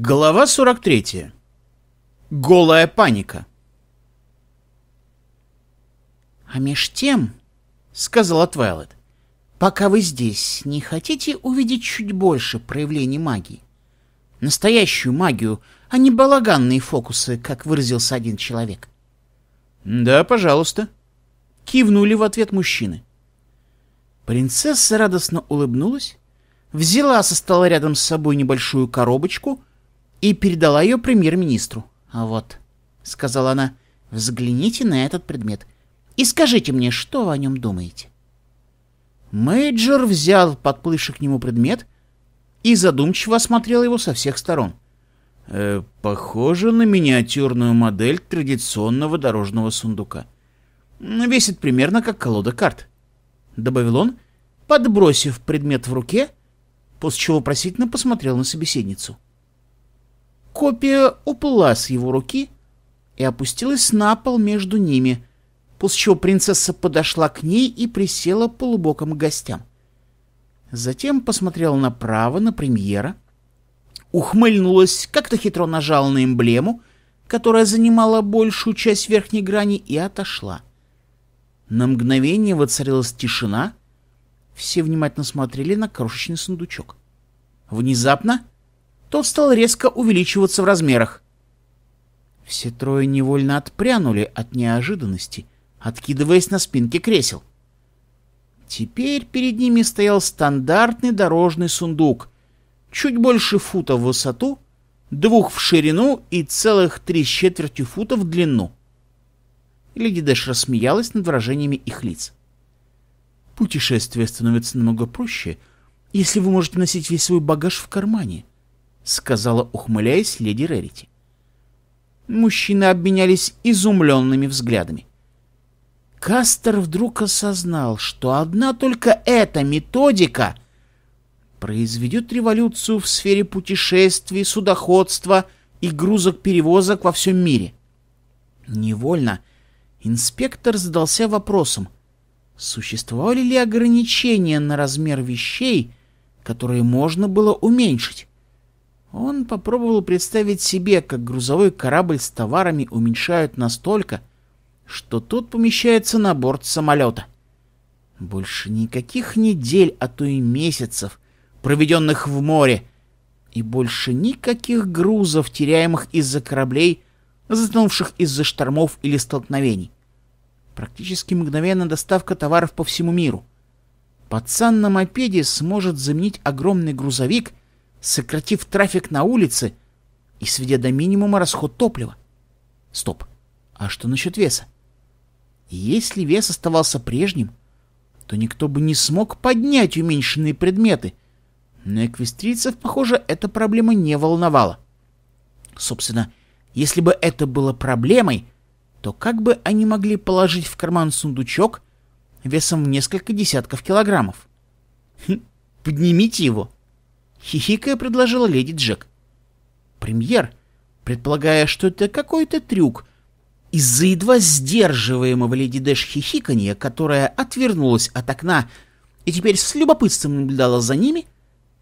Глава 43. Голая паника. «А меж тем, — сказала Твайлет, — пока вы здесь, не хотите увидеть чуть больше проявлений магии? Настоящую магию, а не балаганные фокусы, как выразился один человек». «Да, пожалуйста», — кивнули в ответ мужчины. Принцесса радостно улыбнулась, взяла со стола рядом с собой небольшую коробочку — и передала ее премьер-министру. А «Вот», — сказала она, — «взгляните на этот предмет и скажите мне, что вы о нем думаете». Мейджор взял подплывший к нему предмет и задумчиво осмотрел его со всех сторон. Э, «Похоже на миниатюрную модель традиционного дорожного сундука. Весит примерно как колода карт», — добавил он, подбросив предмет в руке, после чего просительно посмотрел на собеседницу. — Копия уплыла с его руки и опустилась на пол между ними, после чего принцесса подошла к ней и присела полубоком к гостям. Затем посмотрела направо на премьера, ухмыльнулась, как-то хитро нажала на эмблему, которая занимала большую часть верхней грани, и отошла. На мгновение воцарилась тишина, все внимательно смотрели на крошечный сундучок. Внезапно тот стал резко увеличиваться в размерах. Все трое невольно отпрянули от неожиданности, откидываясь на спинке кресел. Теперь перед ними стоял стандартный дорожный сундук, чуть больше фута в высоту, двух в ширину и целых три с четвертью фута в длину. Леди Дэш рассмеялась над выражениями их лиц. «Путешествие становится намного проще, если вы можете носить весь свой багаж в кармане», сказала, ухмыляясь, леди Рерити. Мужчины обменялись изумленными взглядами. Кастер вдруг осознал, что одна только эта методика произведет революцию в сфере путешествий, судоходства и грузок-перевозок во всем мире. Невольно инспектор задался вопросом, существовали ли ограничения на размер вещей, которые можно было уменьшить. Он попробовал представить себе, как грузовой корабль с товарами уменьшают настолько, что тот помещается на борт самолета. Больше никаких недель, а то и месяцев, проведенных в море, и больше никаких грузов, теряемых из-за кораблей, затонувших из-за штормов или столкновений. Практически мгновенно доставка товаров по всему миру. Пацан на мопеде сможет заменить огромный грузовик — сократив трафик на улице и сведя до минимума расход топлива. Стоп, а что насчет веса? Если вес оставался прежним, то никто бы не смог поднять уменьшенные предметы, но эквестрийцев, похоже, эта проблема не волновала. Собственно, если бы это было проблемой, то как бы они могли положить в карман сундучок весом в несколько десятков килограммов? Хм, поднимите его, Хихикая предложила леди Джек. Премьер, предполагая, что это какой-то трюк, из-за едва сдерживаемого леди Дэш хихиканья, которая отвернулась от окна и теперь с любопытством наблюдала за ними,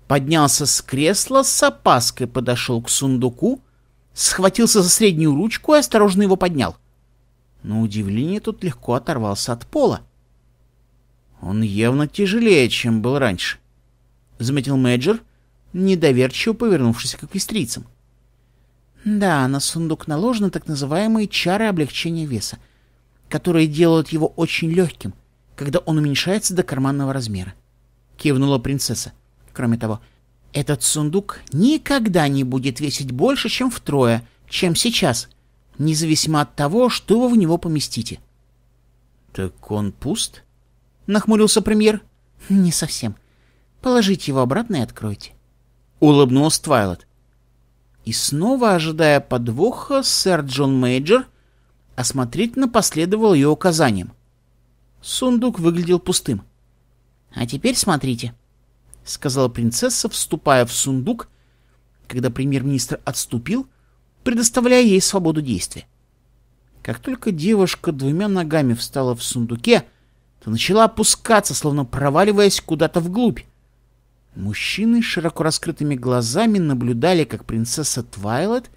поднялся с кресла, с опаской подошел к сундуку, схватился за среднюю ручку и осторожно его поднял. Но удивление тут легко оторвался от пола. Он явно тяжелее, чем был раньше, — заметил Мэджор, недоверчиво повернувшись к эквестрийцам. Да, на сундук наложены так называемые чары облегчения веса, которые делают его очень легким, когда он уменьшается до карманного размера. Кивнула принцесса. Кроме того, этот сундук никогда не будет весить больше, чем втрое, чем сейчас, независимо от того, что вы в него поместите. «Так он пуст?» — нахмурился премьер. «Не совсем. Положите его обратно и откройте». — улыбнулась Твайлет. И снова, ожидая подвоха, сэр Джон Мейджор осмотрительно последовал ее указаниям. Сундук выглядел пустым. «А теперь смотрите», — сказала принцесса, вступая в сундук, когда премьер-министр отступил, предоставляя ей свободу действия. Как только девушка двумя ногами встала в сундуке, то начала опускаться, словно проваливаясь куда-то вглубь. Мужчины широко раскрытыми глазами наблюдали, как принцесса Твайлет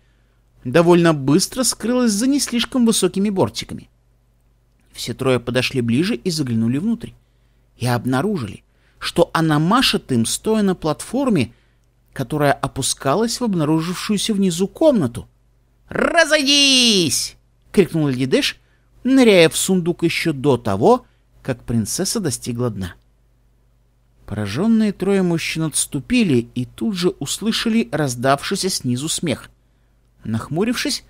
довольно быстро скрылась за не слишком высокими бортиками. Все трое подошли ближе и заглянули внутрь. И обнаружили, что она машет им, стоя на платформе, которая опускалась в обнаружившуюся внизу комнату. «Разойдись!» — крикнул Ледыш, ныряя в сундук еще до того, как принцесса достигла дна. Пораженные трое мужчин отступили и тут же услышали раздавшийся снизу смех. Нахмурившись,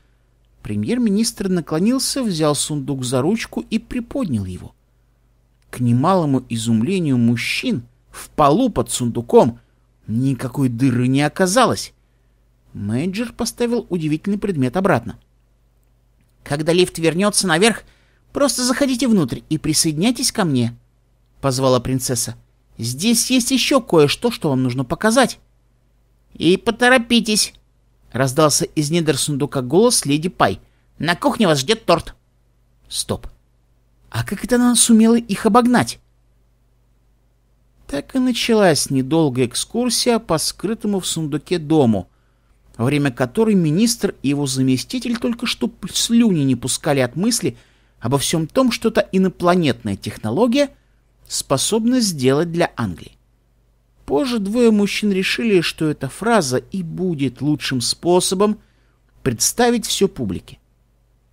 премьер-министр наклонился, взял сундук за ручку и приподнял его. К немалому изумлению мужчин в полу под сундуком никакой дыры не оказалось. Менеджер поставил удивительный предмет обратно. «Когда лифт вернется наверх, просто заходите внутрь и присоединяйтесь ко мне», — позвала принцесса. Здесь есть еще кое-что, что вам нужно показать. И поторопитесь, раздался из недр сундука голос леди Пай. На кухне вас ждет торт. Стоп. А как это она сумела их обогнать? Так и началась недолгая экскурсия по скрытому в сундуке дому, во время которой министр и его заместитель только что слюни не пускали от мысли обо всем том, что та инопланетная технология — способна сделать для Англии. Позже двое мужчин решили, что эта фраза и будет лучшим способом представить все публике.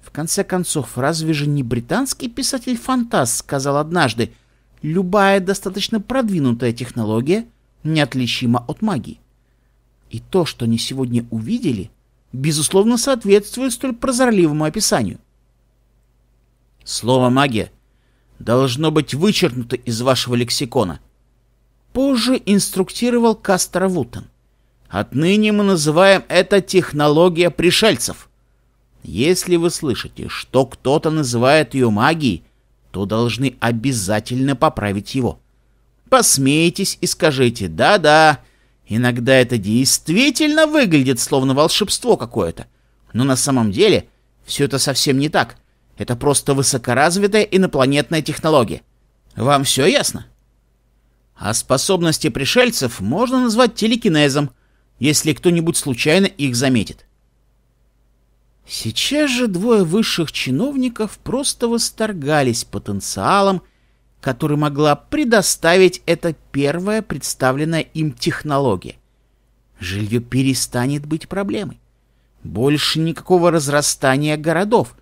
В конце концов, разве же не британский писатель-фантаст сказал однажды, любая достаточно продвинутая технология неотличима от магии. И то, что они сегодня увидели, безусловно соответствует столь прозорливому описанию. Слово «магия» должно быть вычеркнуто из вашего лексикона. Позже инструктировал Кастер Вутон. Отныне мы называем это технология пришельцев. Если вы слышите, что кто-то называет ее магией, то должны обязательно поправить его. Посмейтесь и скажите «да-да». Иногда это действительно выглядит словно волшебство какое-то. Но на самом деле все это совсем не так. Это просто высокоразвитая инопланетная технология. Вам все ясно? А способности пришельцев можно назвать телекинезом, если кто-нибудь случайно их заметит. Сейчас же двое высших чиновников просто восторгались потенциалом, который могла предоставить эта первая представленная им технология. Жилье перестанет быть проблемой. Больше никакого разрастания городов,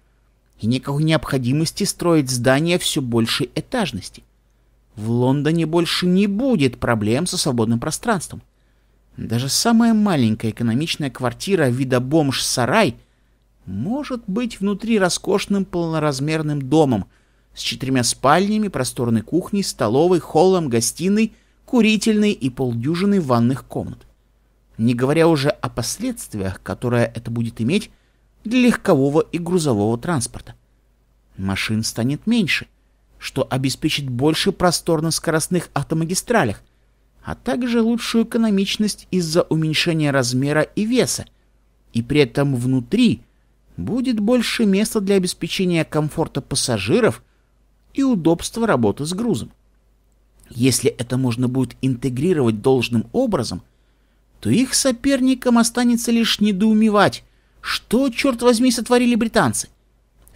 и никакой необходимости строить здания все большей этажности. В Лондоне больше не будет проблем со свободным пространством. Даже самая маленькая экономичная квартира вида бомж-сарай может быть внутри роскошным полноразмерным домом с четырьмя спальнями, просторной кухней, столовой, холлом, гостиной, курительной и полдюжиной ванных комнат. Не говоря уже о последствиях, которые это будет иметь для легкового и грузового транспорта. Машин станет меньше, что обеспечит больше простор на скоростных автомагистралях, а также лучшую экономичность из-за уменьшения размера и веса, и при этом внутри будет больше места для обеспечения комфорта пассажиров и удобства работы с грузом. Если это можно будет интегрировать должным образом, то их соперникам останется лишь недоумевать, что, черт возьми, сотворили британцы?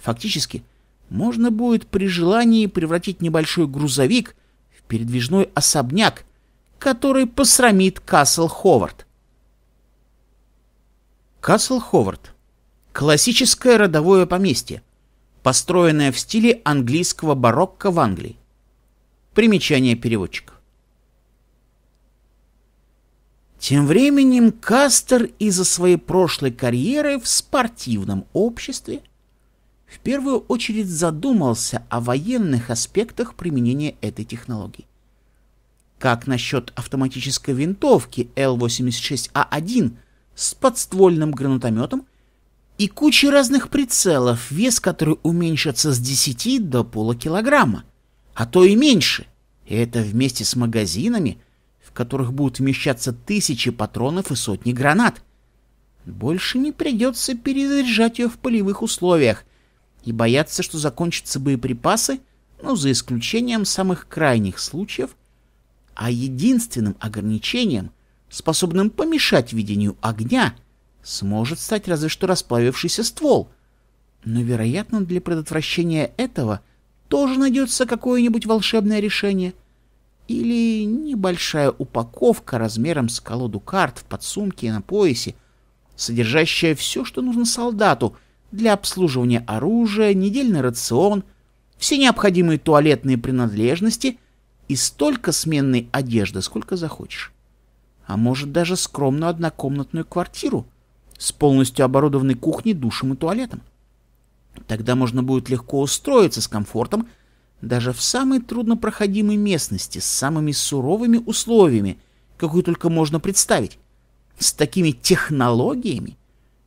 Фактически, можно будет при желании превратить небольшой грузовик в передвижной особняк, который посрамит Касл Ховард. Касл Ховард. Классическое родовое поместье, построенное в стиле английского барокко в Англии. Примечание переводчика. Тем временем Кастер из-за своей прошлой карьеры в спортивном обществе в первую очередь задумался о военных аспектах применения этой технологии. Как насчет автоматической винтовки L86A1 а с подствольным гранатометом и кучи разных прицелов, вес который уменьшится с 10 до полукилограмма, а то и меньше. И это вместе с магазинами – которых будут вмещаться тысячи патронов и сотни гранат. Больше не придется перезаряжать ее в полевых условиях и бояться, что закончатся боеприпасы, ну, за исключением самых крайних случаев, а единственным ограничением, способным помешать ведению огня, сможет стать разве что расплавившийся ствол. Но, вероятно, для предотвращения этого тоже найдется какое-нибудь волшебное решение — или небольшая упаковка размером с колоду карт в подсумке и на поясе, содержащая все, что нужно солдату для обслуживания оружия, недельный рацион, все необходимые туалетные принадлежности и столько сменной одежды, сколько захочешь. А может даже скромную однокомнатную квартиру с полностью оборудованной кухней, душем и туалетом. Тогда можно будет легко устроиться с комфортом даже в самой труднопроходимой местности, с самыми суровыми условиями, какую только можно представить, с такими технологиями,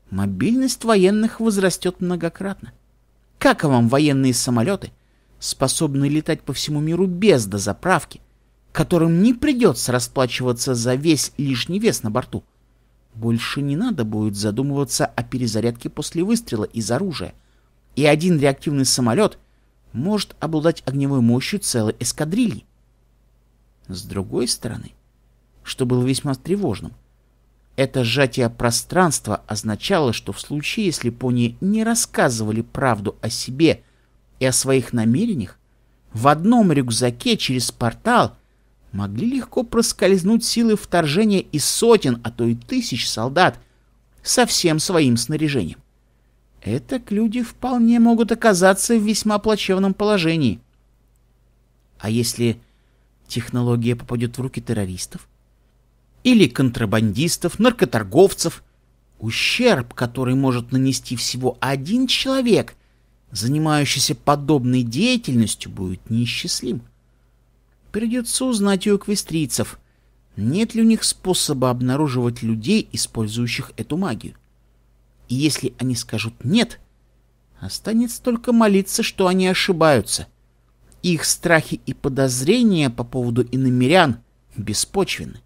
мобильность военных возрастет многократно. Как вам военные самолеты, способные летать по всему миру без дозаправки, которым не придется расплачиваться за весь лишний вес на борту? Больше не надо будет задумываться о перезарядке после выстрела из оружия. И один реактивный самолет — может обладать огневой мощью целой эскадрильи. С другой стороны, что было весьма тревожным, это сжатие пространства означало, что в случае, если пони не рассказывали правду о себе и о своих намерениях, в одном рюкзаке через портал могли легко проскользнуть силы вторжения из сотен, а то и тысяч солдат со всем своим снаряжением это люди вполне могут оказаться в весьма плачевном положении. А если технология попадет в руки террористов? Или контрабандистов, наркоторговцев? Ущерб, который может нанести всего один человек, занимающийся подобной деятельностью, будет неисчислим. Придется узнать у эквестрийцев, нет ли у них способа обнаруживать людей, использующих эту магию. И если они скажут «нет», останется только молиться, что они ошибаются. Их страхи и подозрения по поводу иномерян беспочвены.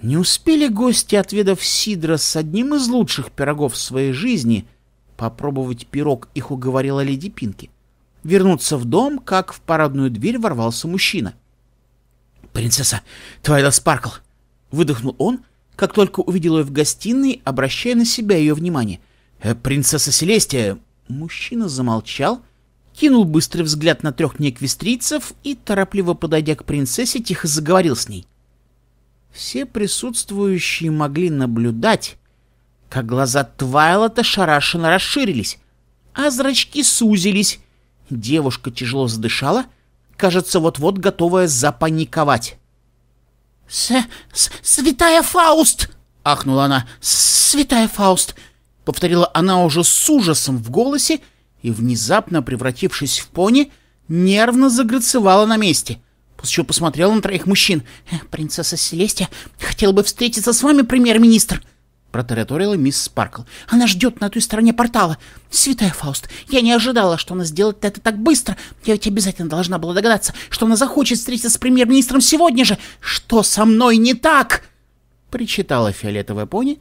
Не успели гости, отведав сидра с одним из лучших пирогов в своей жизни, попробовать пирог, их уговорила леди Пинки, вернуться в дом, как в парадную дверь ворвался мужчина. «Принцесса, Твайла Спаркл!» — выдохнул он как только увидел ее в гостиной, обращая на себя ее внимание. «Э, «Принцесса Селестия!» Мужчина замолчал, кинул быстрый взгляд на трех неэквестрийцев и, торопливо подойдя к принцессе, тихо заговорил с ней. Все присутствующие могли наблюдать, как глаза Твайлота шарашенно расширились, а зрачки сузились. Девушка тяжело задышала, кажется, вот-вот готовая запаниковать. С -с «Святая Фауст!» — ахнула она. «Святая Фауст!» — повторила она уже с ужасом в голосе и, внезапно превратившись в пони, нервно заграцевала на месте, после чего посмотрела на троих мужчин. «Э, «Принцесса Селестия хотела бы встретиться с вами, премьер-министр!» протараторила мисс Спаркл. «Она ждет на той стороне портала! Святая Фауст, я не ожидала, что она сделает это так быстро! Я ведь обязательно должна была догадаться, что она захочет встретиться с премьер-министром сегодня же! Что со мной не так?» Причитала фиолетовая пони,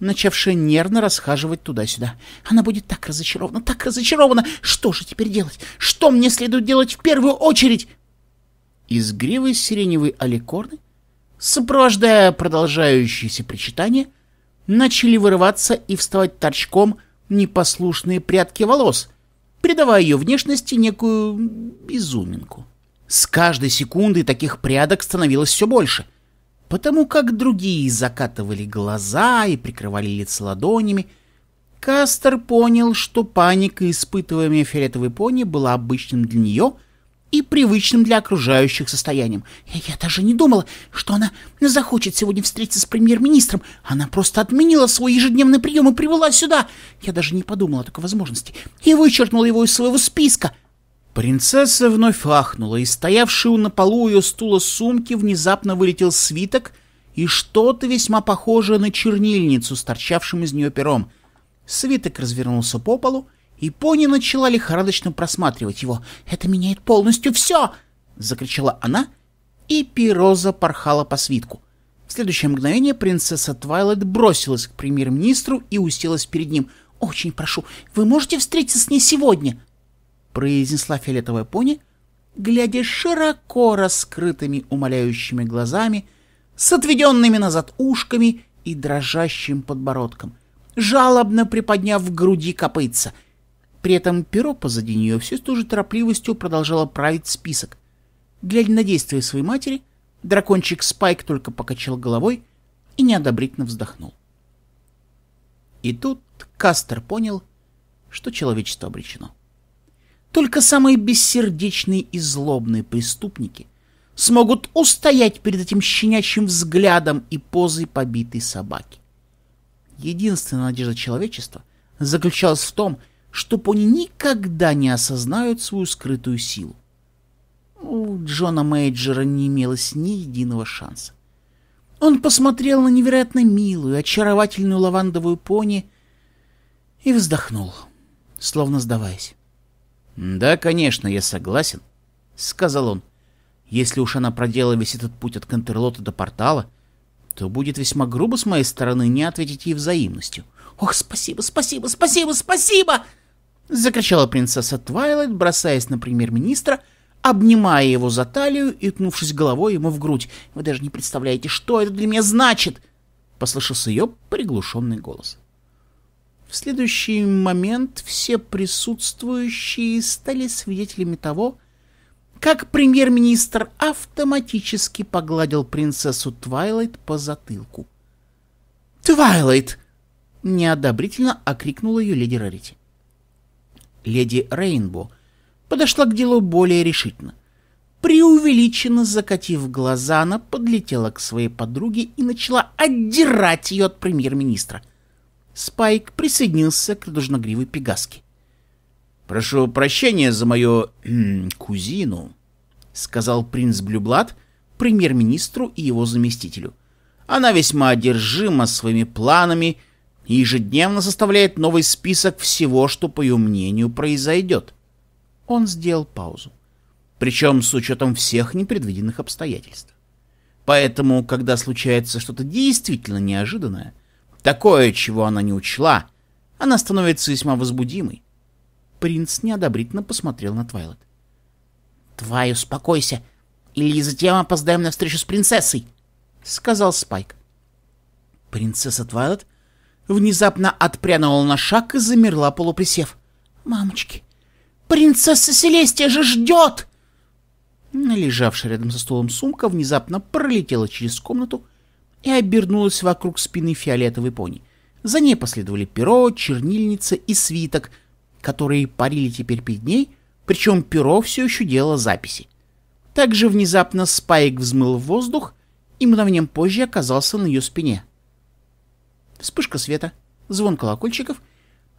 начавшая нервно расхаживать туда-сюда. «Она будет так разочарована, так разочарована! Что же теперь делать? Что мне следует делать в первую очередь?» Из гривы сиреневой аликорны, сопровождая продолжающиеся причитания, — начали вырываться и вставать торчком непослушные прядки волос, придавая ее внешности некую безуминку. С каждой секундой таких прядок становилось все больше, потому как другие закатывали глаза и прикрывали лицо ладонями, Кастер понял, что паника, испытываемая фиолетовой пони, была обычным для нее — и привычным для окружающих состоянием. Я даже не думала, что она захочет сегодня встретиться с премьер-министром. Она просто отменила свой ежедневный прием и привела сюда. Я даже не подумала о такой возможности и вычеркнула его из своего списка. Принцесса вновь ахнула, и стоявшую на полу ее стула сумки внезапно вылетел свиток и что-то весьма похожее на чернильницу с торчавшим из нее пером. Свиток развернулся по полу, и пони начала лихорадочно просматривать его. «Это меняет полностью все!» — закричала она, и перо запорхало по свитку. В следующее мгновение принцесса Твайлайт бросилась к премьер-министру и уселась перед ним. «Очень прошу, вы можете встретиться с ней сегодня?» — произнесла фиолетовая пони, глядя широко раскрытыми умоляющими глазами, с отведенными назад ушками и дрожащим подбородком, жалобно приподняв в груди копытца — при этом перо позади нее все с той же торопливостью продолжало править список. Глядя на действия своей матери, дракончик Спайк только покачал головой и неодобрительно вздохнул. И тут Кастер понял, что человечество обречено. Только самые бессердечные и злобные преступники смогут устоять перед этим щенячьим взглядом и позой побитой собаки. Единственная надежда человечества заключалась в том, что чтоб они никогда не осознают свою скрытую силу. У Джона Мейджера не имелось ни единого шанса. Он посмотрел на невероятно милую, очаровательную лавандовую пони и вздохнул, словно сдаваясь. «Да, конечно, я согласен», — сказал он. «Если уж она проделала весь этот путь от Контерлота до портала, то будет весьма грубо с моей стороны не ответить ей взаимностью. Ох, спасибо, спасибо, спасибо, спасибо!» — закричала принцесса Твайлайт, бросаясь на премьер-министра, обнимая его за талию и ткнувшись головой ему в грудь. «Вы даже не представляете, что это для меня значит!» — послышался ее приглушенный голос. В следующий момент все присутствующие стали свидетелями того, как премьер-министр автоматически погладил принцессу Твайлайт по затылку. «Твайлайт!» — неодобрительно окрикнула ее леди Рарити леди Рейнбо подошла к делу более решительно. Преувеличенно закатив глаза, она подлетела к своей подруге и начала отдирать ее от премьер-министра. Спайк присоединился к радужногривой пегаске. «Прошу прощения за мою кузину», — сказал принц Блюблад премьер-министру и его заместителю. «Она весьма одержима своими планами», — и ежедневно составляет новый список всего, что, по ее мнению, произойдет. Он сделал паузу. Причем с учетом всех непредвиденных обстоятельств. Поэтому, когда случается что-то действительно неожиданное, такое, чего она не учла, она становится весьма возбудимой. Принц неодобрительно посмотрел на Твайлет. «Твай, успокойся, или затем опоздаем на встречу с принцессой», — сказал Спайк. Принцесса Твайлет Внезапно отпрянула на шаг и замерла, полуприсев. «Мамочки, принцесса Селестия же ждет!» Лежавшая рядом со столом сумка внезапно пролетела через комнату и обернулась вокруг спины фиолетовой пони. За ней последовали перо, чернильница и свиток, которые парили теперь перед ней, причем перо все еще делало записи. Также внезапно Спайк взмыл в воздух и мгновением позже оказался на ее спине. — вспышка света, звон колокольчиков,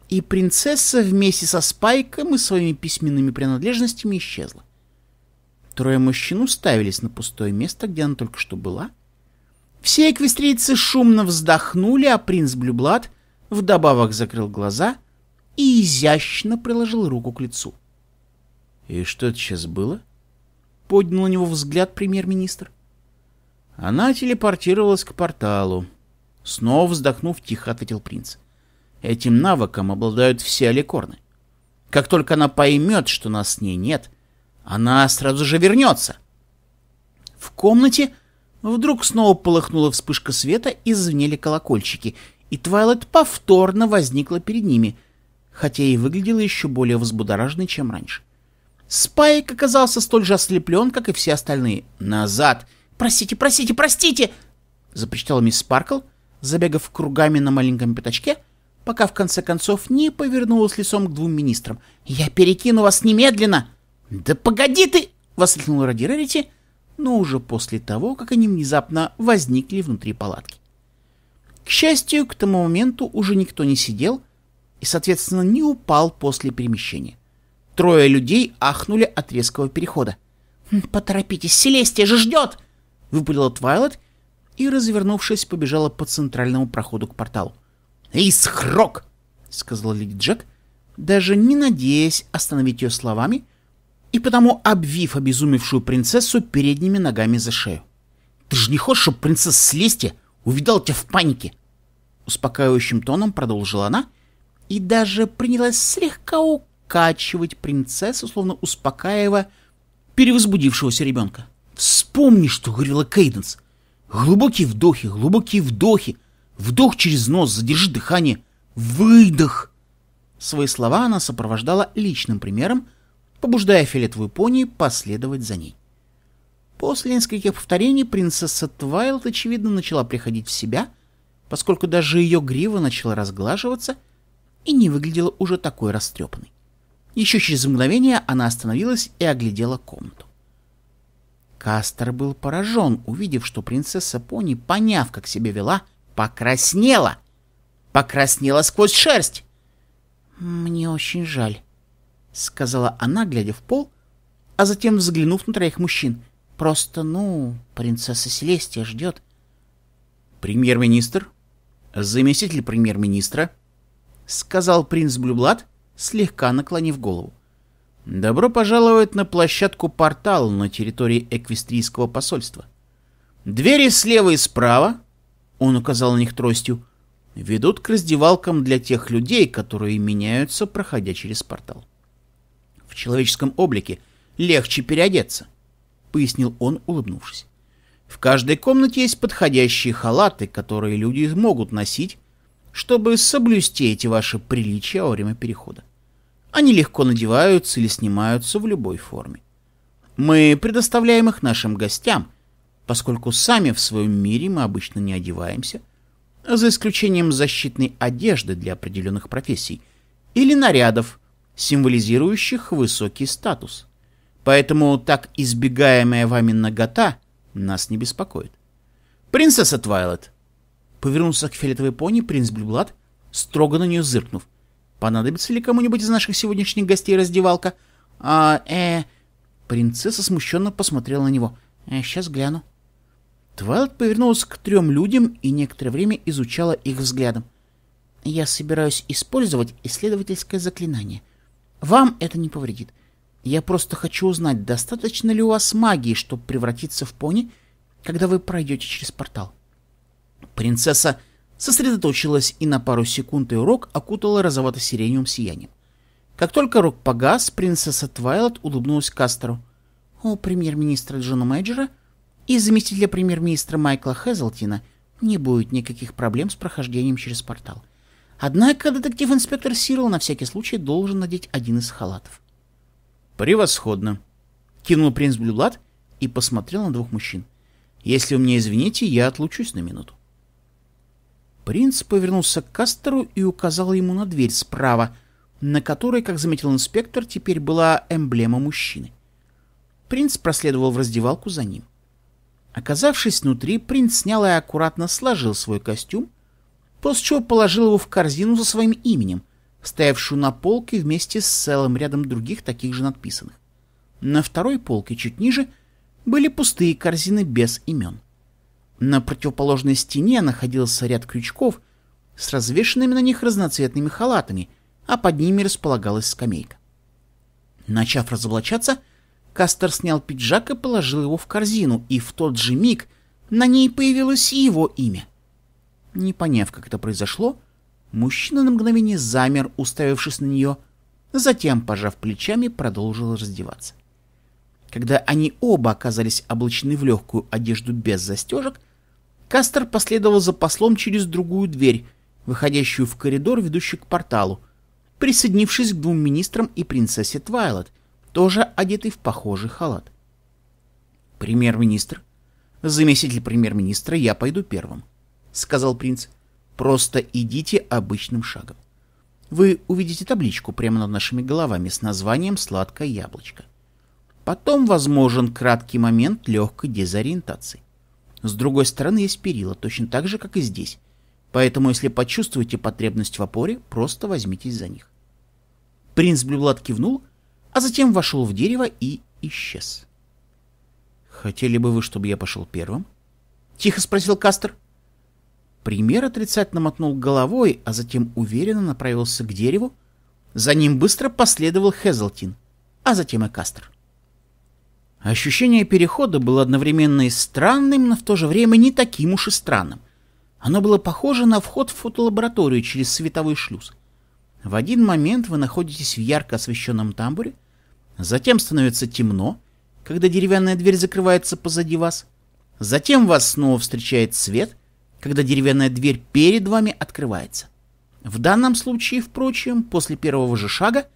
и принцесса вместе со Спайком и своими письменными принадлежностями исчезла. Трое мужчин уставились на пустое место, где она только что была. Все эквестрийцы шумно вздохнули, а принц Блюблад вдобавок закрыл глаза и изящно приложил руку к лицу. — И что это сейчас было? — поднял на него взгляд премьер-министр. Она телепортировалась к порталу, Снова вздохнув, тихо ответил принц. Этим навыком обладают все аликорны. Как только она поймет, что нас с ней нет, она сразу же вернется. В комнате вдруг снова полыхнула вспышка света и звенели колокольчики, и Твайлет повторно возникла перед ними, хотя и выглядела еще более взбудораженной, чем раньше. Спайк оказался столь же ослеплен, как и все остальные. «Назад! Простите, простите, простите!» — запричитала мисс Спаркл — забегав кругами на маленьком пятачке, пока в конце концов не повернулась лицом к двум министрам. «Я перекину вас немедленно!» «Да погоди ты!» — воскликнул Ради Рерити, но уже после того, как они внезапно возникли внутри палатки. К счастью, к тому моменту уже никто не сидел и, соответственно, не упал после перемещения. Трое людей ахнули от резкого перехода. «Поторопитесь, Селестия же ждет!» — выпалила Твайлет и, развернувшись, побежала по центральному проходу к порталу. «Эй, сказал Леди Джек, даже не надеясь остановить ее словами, и потому обвив обезумевшую принцессу передними ногами за шею. «Ты же не хочешь, чтобы принцесса Слестия увидал тебя в панике?» Успокаивающим тоном продолжила она и даже принялась слегка укачивать принцессу, словно успокаивая перевозбудившегося ребенка. «Вспомни, что говорила Кейденс. Глубокие вдохи, глубокие вдохи. Вдох через нос, задержи дыхание. Выдох. Свои слова она сопровождала личным примером, побуждая фиолетовую пони последовать за ней. После нескольких повторений принцесса Твайлд, очевидно, начала приходить в себя, поскольку даже ее грива начала разглаживаться и не выглядела уже такой растрепанной. Еще через мгновение она остановилась и оглядела комнату. Кастер был поражен, увидев, что принцесса Пони, поняв, как себя вела, покраснела. Покраснела сквозь шерсть. «Мне очень жаль», — сказала она, глядя в пол, а затем взглянув на троих мужчин. «Просто, ну, принцесса Селестия ждет». «Премьер-министр? Заместитель премьер-министра?» — сказал принц Блюблад, слегка наклонив голову. — Добро пожаловать на площадку портала на территории Эквестрийского посольства. Двери слева и справа, он указал на них тростью, ведут к раздевалкам для тех людей, которые меняются, проходя через портал. В человеческом облике легче переодеться, пояснил он, улыбнувшись. В каждой комнате есть подходящие халаты, которые люди могут носить, чтобы соблюсти эти ваши приличия во время перехода. Они легко надеваются или снимаются в любой форме. Мы предоставляем их нашим гостям, поскольку сами в своем мире мы обычно не одеваемся, за исключением защитной одежды для определенных профессий или нарядов, символизирующих высокий статус. Поэтому так избегаемая вами нагота нас не беспокоит. «Принцесса Твайлет!» Повернулся к фиолетовой пони принц Блюблад строго на нее зыркнув. Понадобится ли кому-нибудь из наших сегодняшних гостей раздевалка? А, э... Принцесса смущенно посмотрела на него. Э, сейчас гляну. Твайлайт повернулась к трем людям и некоторое время изучала их взглядом. Я собираюсь использовать исследовательское заклинание. Вам это не повредит. Я просто хочу узнать, достаточно ли у вас магии, чтобы превратиться в пони, когда вы пройдете через портал. Принцесса сосредоточилась, и на пару секунд ее рог окутала розовато-сиреневым сиянием. Как только рог погас, принцесса Твайлот улыбнулась Кастеру. «О, премьер-министра Джона Мэджера и заместителя премьер-министра Майкла Хезлтина не будет никаких проблем с прохождением через портал. Однако детектив-инспектор Сирл на всякий случай должен надеть один из халатов». «Превосходно!» — кинул принц Блюблат и посмотрел на двух мужчин. «Если вы меня извините, я отлучусь на минуту». Принц повернулся к Кастеру и указал ему на дверь справа, на которой, как заметил инспектор, теперь была эмблема мужчины. Принц проследовал в раздевалку за ним. Оказавшись внутри, принц снял и аккуратно сложил свой костюм, после чего положил его в корзину за своим именем, стоявшую на полке вместе с целым рядом других таких же надписанных. На второй полке чуть ниже были пустые корзины без имен. На противоположной стене находился ряд крючков с развешенными на них разноцветными халатами, а под ними располагалась скамейка. Начав разоблачаться, Кастер снял пиджак и положил его в корзину, и в тот же миг на ней появилось его имя. Не поняв, как это произошло, мужчина на мгновение замер, уставившись на нее, затем, пожав плечами, продолжил раздеваться. Когда они оба оказались облачены в легкую одежду без застежек, Кастер последовал за послом через другую дверь, выходящую в коридор, ведущий к порталу, присоединившись к двум министрам и принцессе Твайлот, тоже одетый в похожий халат. «Премьер-министр?» «Заместитель премьер-министра, я пойду первым», — сказал принц. «Просто идите обычным шагом. Вы увидите табличку прямо над нашими головами с названием «Сладкое яблочко». Потом возможен краткий момент легкой дезориентации. С другой стороны есть перила, точно так же, как и здесь. Поэтому, если почувствуете потребность в опоре, просто возьмитесь за них. Принц Блюблат кивнул, а затем вошел в дерево и исчез. «Хотели бы вы, чтобы я пошел первым?» — тихо спросил Кастер. Пример отрицательно мотнул головой, а затем уверенно направился к дереву. За ним быстро последовал Хезлтин, а затем и Кастер. Ощущение перехода было одновременно и странным, но в то же время не таким уж и странным. Оно было похоже на вход в фотолабораторию через световой шлюз. В один момент вы находитесь в ярко освещенном тамбуре, затем становится темно, когда деревянная дверь закрывается позади вас, затем вас снова встречает свет, когда деревянная дверь перед вами открывается. В данном случае, впрочем, после первого же шага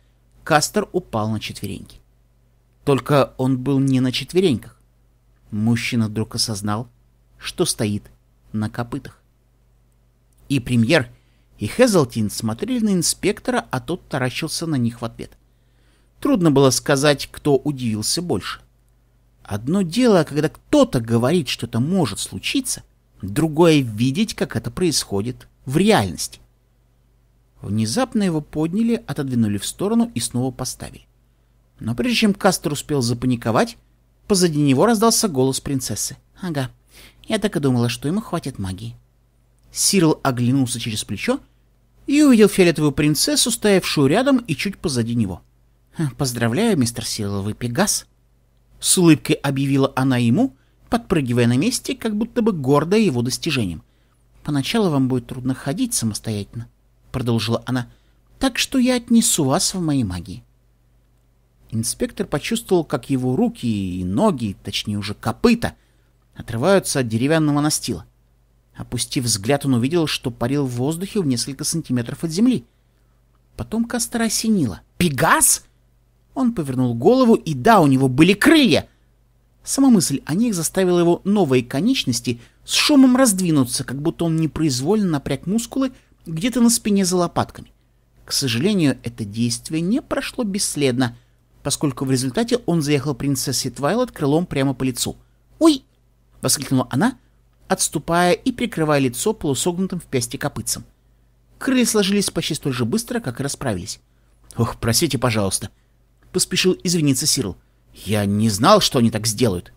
Кастер упал на четвереньки. Только он был не на четвереньках. Мужчина вдруг осознал, что стоит на копытах. И премьер, и Хезлтин смотрели на инспектора, а тот таращился на них в ответ. Трудно было сказать, кто удивился больше. Одно дело, когда кто-то говорит, что это может случиться, другое — видеть, как это происходит в реальности. Внезапно его подняли, отодвинули в сторону и снова поставили. Но прежде чем Кастер успел запаниковать, позади него раздался голос принцессы. «Ага, я так и думала, что ему хватит магии». Сирл оглянулся через плечо и увидел фиолетовую принцессу, стоявшую рядом и чуть позади него. «Поздравляю, мистер Сирл, вы пегас!» С улыбкой объявила она ему, подпрыгивая на месте, как будто бы гордая его достижением. «Поначалу вам будет трудно ходить самостоятельно», — продолжила она, — «так что я отнесу вас в мои магии». Инспектор почувствовал, как его руки и ноги, точнее уже копыта, отрываются от деревянного настила. Опустив взгляд, он увидел, что парил в воздухе в несколько сантиметров от земли. Потом костра осенило. «Пегас?» Он повернул голову, и да, у него были крылья. Сама мысль о них заставила его новые конечности с шумом раздвинуться, как будто он непроизвольно напряг мускулы где-то на спине за лопатками. К сожалению, это действие не прошло бесследно — поскольку в результате он заехал принцессе Твайлот крылом прямо по лицу. «Ой!» — воскликнула она, отступая и прикрывая лицо полусогнутым в пясти копытцем. Крылья сложились почти столь же быстро, как и расправились. «Ох, простите, пожалуйста!» — поспешил извиниться Сирл. «Я не знал, что они так сделают!»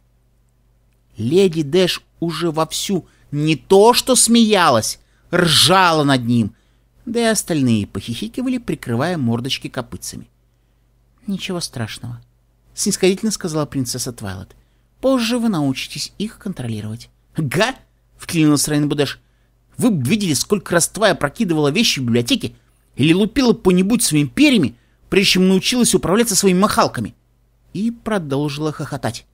Леди Дэш уже вовсю не то что смеялась, ржала над ним, да и остальные похихикивали, прикрывая мордочки копытцами. «Ничего страшного», — снисходительно сказала принцесса Твайлет. «Позже вы научитесь их контролировать». «Га!» — вклинился Рейнбудеш. «Вы бы видели, сколько раз Твая прокидывала вещи в библиотеке или лупила по-нибудь своими перьями, прежде чем научилась управляться своими махалками!» И продолжила хохотать.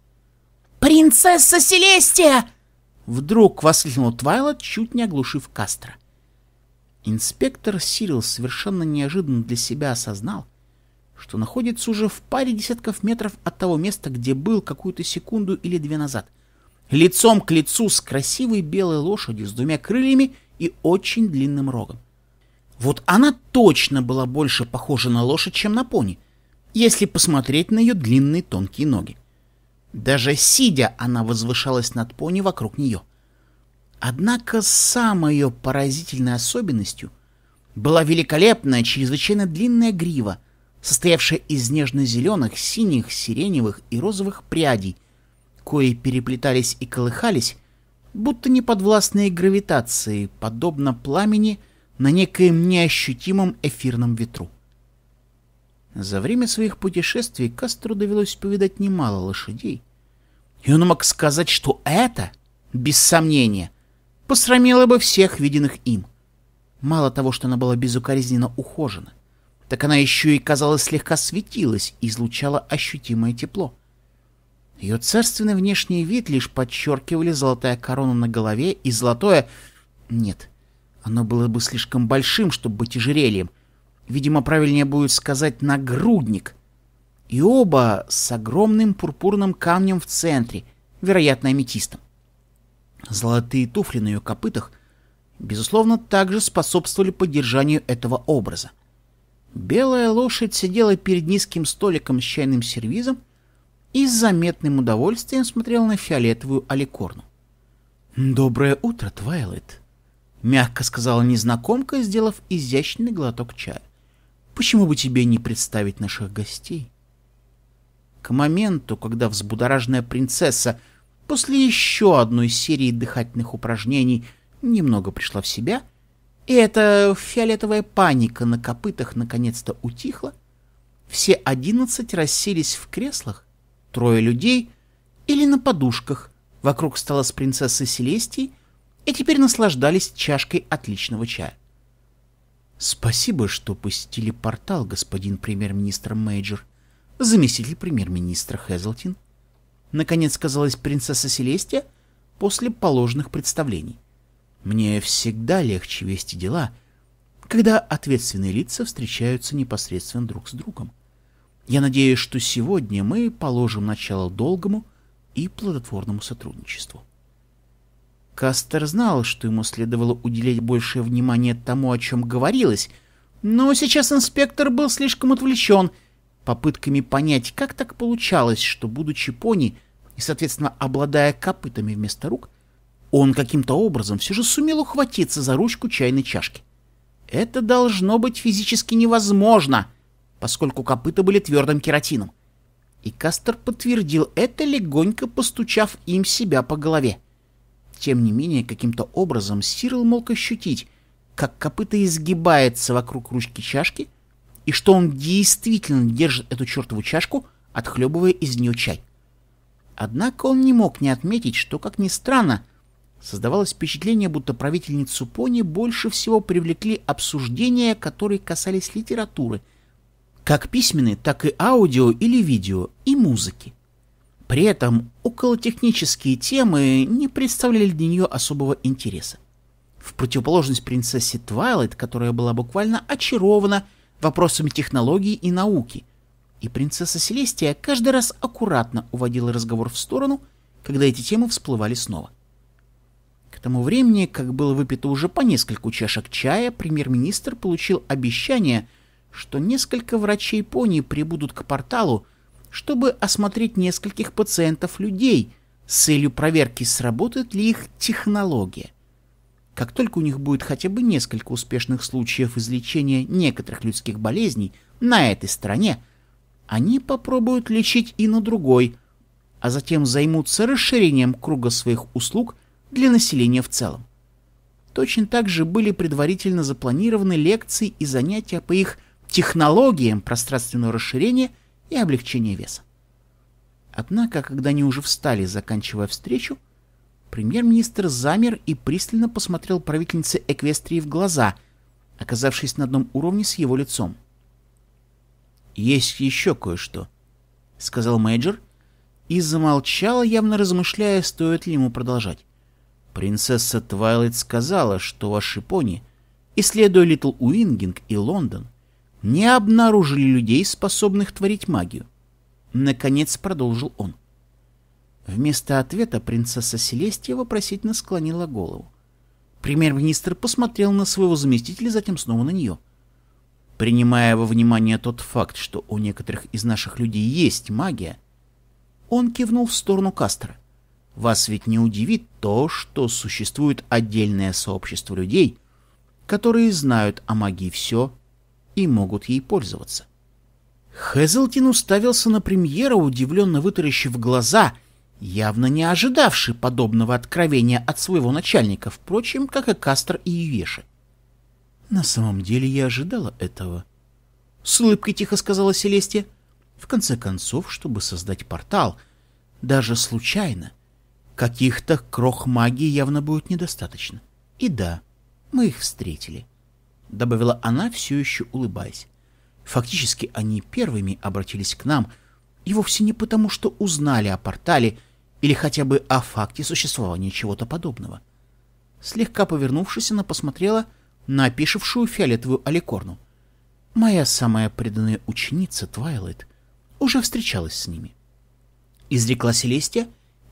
«Принцесса Селестия!» Вдруг воскликнул Твайлот, чуть не оглушив Кастро. Инспектор Сирил совершенно неожиданно для себя осознал, что находится уже в паре десятков метров от того места, где был какую-то секунду или две назад. Лицом к лицу с красивой белой лошадью с двумя крыльями и очень длинным рогом. Вот она точно была больше похожа на лошадь, чем на пони, если посмотреть на ее длинные тонкие ноги. Даже сидя, она возвышалась над пони вокруг нее. Однако самой ее поразительной особенностью была великолепная, чрезвычайно длинная грива, состоявшая из нежно-зеленых, синих, сиреневых и розовых прядей, кои переплетались и колыхались, будто неподвластные гравитации, подобно пламени на некоем неощутимом эфирном ветру. За время своих путешествий Кастру довелось повидать немало лошадей, и он мог сказать, что это, без сомнения, посрамило бы всех виденных им. Мало того, что она была безукоризненно ухожена, так она еще и, казалось, слегка светилась и излучала ощутимое тепло. Ее царственный внешний вид лишь подчеркивали золотая корона на голове и золотое... Нет, оно было бы слишком большим, чтобы быть ожерельем. Видимо, правильнее будет сказать «нагрудник». И оба с огромным пурпурным камнем в центре, вероятно, аметистом. Золотые туфли на ее копытах, безусловно, также способствовали поддержанию этого образа. — Белая лошадь сидела перед низким столиком с чайным сервизом и с заметным удовольствием смотрела на фиолетовую аликорну. «Доброе утро, Твайлайт», — мягко сказала незнакомка, сделав изящный глоток чая. «Почему бы тебе не представить наших гостей?» К моменту, когда взбудораженная принцесса после еще одной серии дыхательных упражнений немного пришла в себя — и эта фиолетовая паника на копытах наконец-то утихла. Все одиннадцать расселись в креслах, трое людей или на подушках вокруг стало с принцессой Селестией и теперь наслаждались чашкой отличного чая. «Спасибо, что посетили портал, господин премьер-министр Мейджор, заместитель премьер-министра Хезлтин», наконец сказалась принцесса Селестия после положенных представлений. Мне всегда легче вести дела, когда ответственные лица встречаются непосредственно друг с другом. Я надеюсь, что сегодня мы положим начало долгому и плодотворному сотрудничеству. Кастер знал, что ему следовало уделять большее внимание тому, о чем говорилось, но сейчас инспектор был слишком отвлечен попытками понять, как так получалось, что, будучи пони и, соответственно, обладая копытами вместо рук, он каким-то образом все же сумел ухватиться за ручку чайной чашки. Это должно быть физически невозможно, поскольку копыта были твердым кератином. И Кастер подтвердил это, легонько постучав им себя по голове. Тем не менее, каким-то образом Сирил мог ощутить, как копыта изгибается вокруг ручки чашки, и что он действительно держит эту чертову чашку, отхлебывая из нее чай. Однако он не мог не отметить, что, как ни странно, Создавалось впечатление, будто правительницу Пони больше всего привлекли обсуждения, которые касались литературы, как письменной, так и аудио или видео, и музыки. При этом околотехнические темы не представляли для нее особого интереса. В противоположность принцессе Твайлайт, которая была буквально очарована вопросами технологий и науки, и принцесса Селестия каждый раз аккуратно уводила разговор в сторону, когда эти темы всплывали снова. К тому времени, как было выпито уже по нескольку чашек чая, премьер-министр получил обещание, что несколько врачей пони прибудут к порталу, чтобы осмотреть нескольких пациентов-людей с целью проверки, сработает ли их технология. Как только у них будет хотя бы несколько успешных случаев излечения некоторых людских болезней на этой стороне, они попробуют лечить и на другой, а затем займутся расширением круга своих услуг – для населения в целом. Точно так же были предварительно запланированы лекции и занятия по их технологиям пространственного расширения и облегчения веса. Однако, когда они уже встали, заканчивая встречу, премьер-министр замер и пристально посмотрел правительнице Эквестрии в глаза, оказавшись на одном уровне с его лицом. «Есть еще кое-что», — сказал мейджор, и замолчал, явно размышляя, стоит ли ему продолжать. Принцесса Твайлайт сказала, что о Шипоне, исследуя Литл Уингинг и Лондон, не обнаружили людей, способных творить магию. Наконец продолжил он. Вместо ответа принцесса Селестия вопросительно склонила голову. Премьер-министр посмотрел на своего заместителя, затем снова на нее. Принимая во внимание тот факт, что у некоторых из наших людей есть магия, он кивнул в сторону Кастера. Вас ведь не удивит то, что существует отдельное сообщество людей, которые знают о магии все и могут ей пользоваться. Хезлтин уставился на премьера, удивленно вытаращив глаза, явно не ожидавший подобного откровения от своего начальника, впрочем, как и Кастер и Юеши. «На самом деле я ожидала этого», — с улыбкой тихо сказала Селестия. «В конце концов, чтобы создать портал, даже случайно, каких-то крох магии явно будет недостаточно. И да, мы их встретили. Добавила она, все еще улыбаясь. Фактически они первыми обратились к нам, и вовсе не потому, что узнали о портале или хотя бы о факте существования чего-то подобного. Слегка повернувшись, она посмотрела на опишившую фиолетовую аликорну. Моя самая преданная ученица Твайлайт уже встречалась с ними. Изрекла Селестия,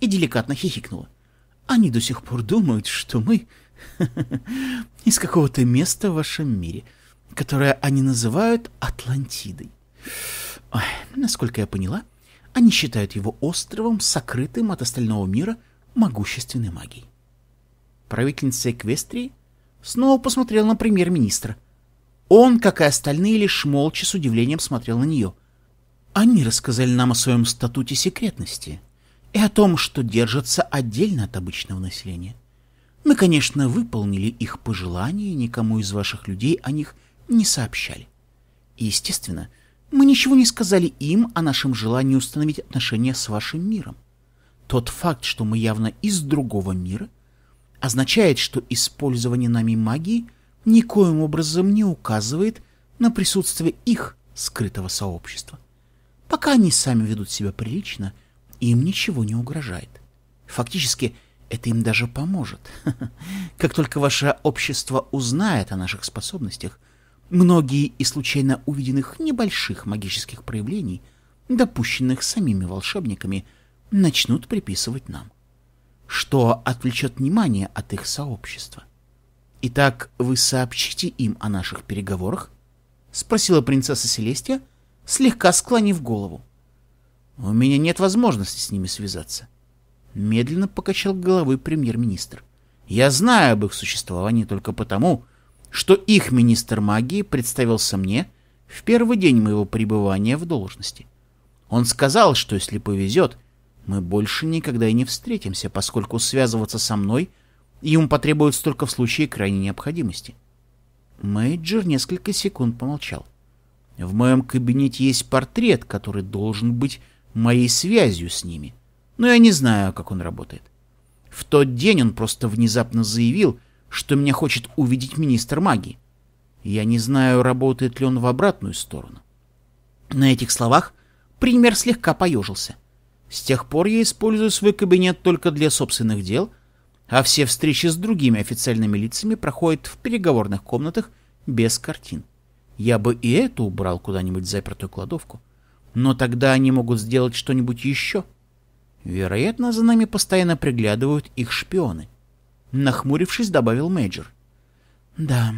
и деликатно хихикнула. «Они до сих пор думают, что мы из какого-то места в вашем мире, которое они называют Атлантидой. Ой, насколько я поняла, они считают его островом, сокрытым от остального мира могущественной магией». Правительница Эквестрии снова посмотрела на премьер-министра. Он, как и остальные, лишь молча с удивлением смотрел на нее. Они рассказали нам о своем статуте секретности, и о том, что держатся отдельно от обычного населения. Мы, конечно, выполнили их пожелания, и никому из ваших людей о них не сообщали. И, естественно, мы ничего не сказали им о нашем желании установить отношения с вашим миром. Тот факт, что мы явно из другого мира, означает, что использование нами магии никоим образом не указывает на присутствие их скрытого сообщества. Пока они сами ведут себя прилично – им ничего не угрожает. Фактически, это им даже поможет. Как только ваше общество узнает о наших способностях, многие из случайно увиденных небольших магических проявлений, допущенных самими волшебниками, начнут приписывать нам, что отвлечет внимание от их сообщества. «Итак, вы сообщите им о наших переговорах?» — спросила принцесса Селестия, слегка склонив голову. У меня нет возможности с ними связаться. Медленно покачал головой премьер-министр. Я знаю об их существовании только потому, что их министр магии представился мне в первый день моего пребывания в должности. Он сказал, что если повезет, мы больше никогда и не встретимся, поскольку связываться со мной ему потребуется только в случае крайней необходимости. Мейджор несколько секунд помолчал. В моем кабинете есть портрет, который должен быть моей связью с ними. Но я не знаю, как он работает. В тот день он просто внезапно заявил, что меня хочет увидеть министр магии. Я не знаю, работает ли он в обратную сторону. На этих словах пример слегка поежился. С тех пор я использую свой кабинет только для собственных дел, а все встречи с другими официальными лицами проходят в переговорных комнатах без картин. Я бы и это убрал куда-нибудь в запертую кладовку. Но тогда они могут сделать что-нибудь еще. Вероятно, за нами постоянно приглядывают их шпионы. Нахмурившись, добавил Мейджор. Да,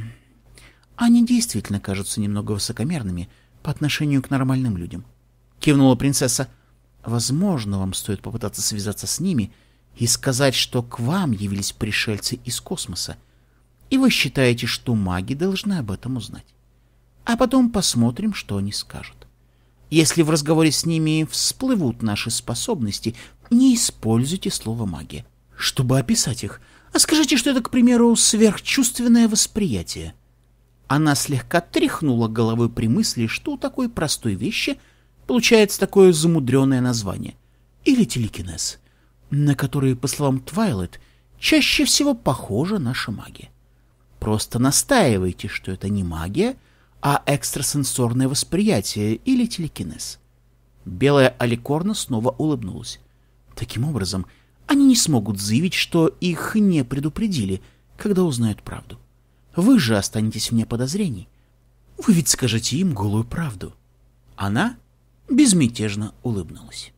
они действительно кажутся немного высокомерными по отношению к нормальным людям. Кивнула принцесса. Возможно, вам стоит попытаться связаться с ними и сказать, что к вам явились пришельцы из космоса, и вы считаете, что маги должны об этом узнать. А потом посмотрим, что они скажут. Если в разговоре с ними всплывут наши способности, не используйте слово «магия», чтобы описать их, а скажите, что это, к примеру, сверхчувственное восприятие. Она слегка тряхнула головой при мысли, что у такой простой вещи получается такое замудренное название. Или телекинез, на который, по словам Твайлет, чаще всего похожа наша магия. Просто настаивайте, что это не магия, а экстрасенсорное восприятие или телекинез. Белая Аликорна снова улыбнулась. Таким образом, они не смогут заявить, что их не предупредили, когда узнают правду. Вы же останетесь вне подозрений. Вы ведь скажете им голую правду. Она безмятежно улыбнулась.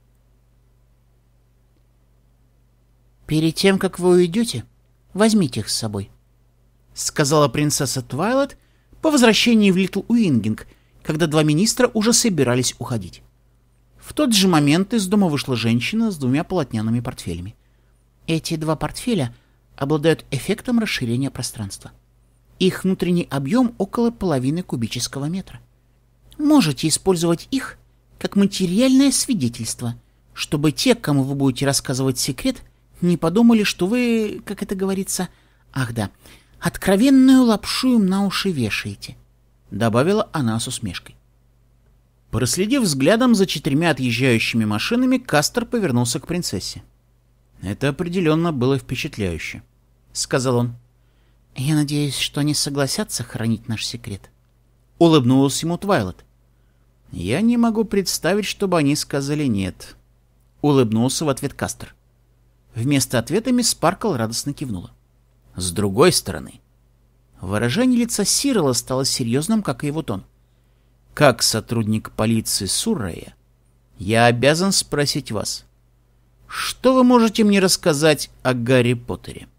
«Перед тем, как вы уйдете, возьмите их с собой», — сказала принцесса Твайлет, по возвращении в Литл Уингинг, когда два министра уже собирались уходить. В тот же момент из дома вышла женщина с двумя полотняными портфелями. Эти два портфеля обладают эффектом расширения пространства. Их внутренний объем около половины кубического метра. Можете использовать их как материальное свидетельство, чтобы те, кому вы будете рассказывать секрет, не подумали, что вы, как это говорится... Ах да, откровенную лапшу им на уши вешаете», — добавила она с усмешкой. Проследив взглядом за четырьмя отъезжающими машинами, Кастер повернулся к принцессе. «Это определенно было впечатляюще», — сказал он. «Я надеюсь, что они согласятся хранить наш секрет», — улыбнулась ему Твайлот. «Я не могу представить, чтобы они сказали «нет», — улыбнулся в ответ Кастер. Вместо ответа мисс Паркл радостно кивнула. С другой стороны, выражение лица Сирила стало серьезным, как и его тон. Как сотрудник полиции Суррея, я обязан спросить вас, что вы можете мне рассказать о Гарри Поттере? —